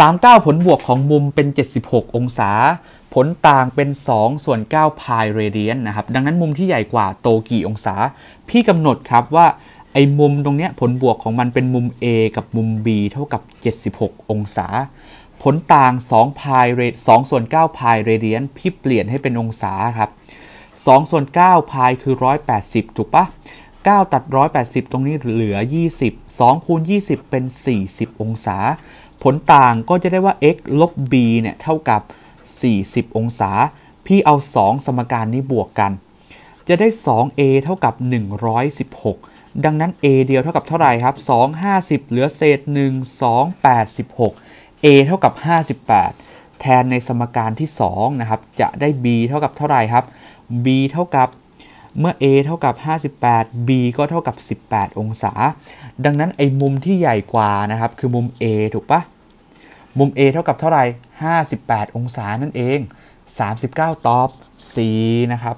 39 ผลบวกของมุมเป็น 76 องศา ผลต่างเป็น 2ส่วน9พายเรเดียนนะครับดังนั้นมุมที่ใหญ่กว่าโตกี่องศา พี่กำหนดครับว่าไอ้มุมตรงเนี้ยผลบวกของมันเป็นมุม A กับมุม B เท่ากับ 76 องศา ผลต่าง2พายเรดส่วน9พายเรเดียนพี่เปลี่ยนให้เป็นองศาครับ2ส่วน9พาย คือ 180ถูกปะ9ตัด 180 ตรงนี้เหลือ 20 2คูณ 20 เป็น 40 องศา ผลต่างก็จะได้ว่า x ลบ b เนี่ยเท่ากับ 40 องศา พี่เอา 2 สมการนี้บวกกัน จะได้ 2a เท่ากับ116 ดังนั้น a เดียวเท่ากับเท่าไหร่ครับ2 50 เหลือเศษ 1 2 86 a เท่ากับ58 แทนในสมการที่2นะครับจะได้ b เท่ากับเท่าไหร่ครับ b เท่ากับเมื่อ a เท่ากับ58 b ก็เท่ากับ 18 องศา ดังนั้นไอ้มุมที่ใหญ่กว่านะครับคือมุม a ถูกปะมุม a เท่ากับเท่าไหร่ 58 องศานั่นเอง 39 ตอบ C นะครับ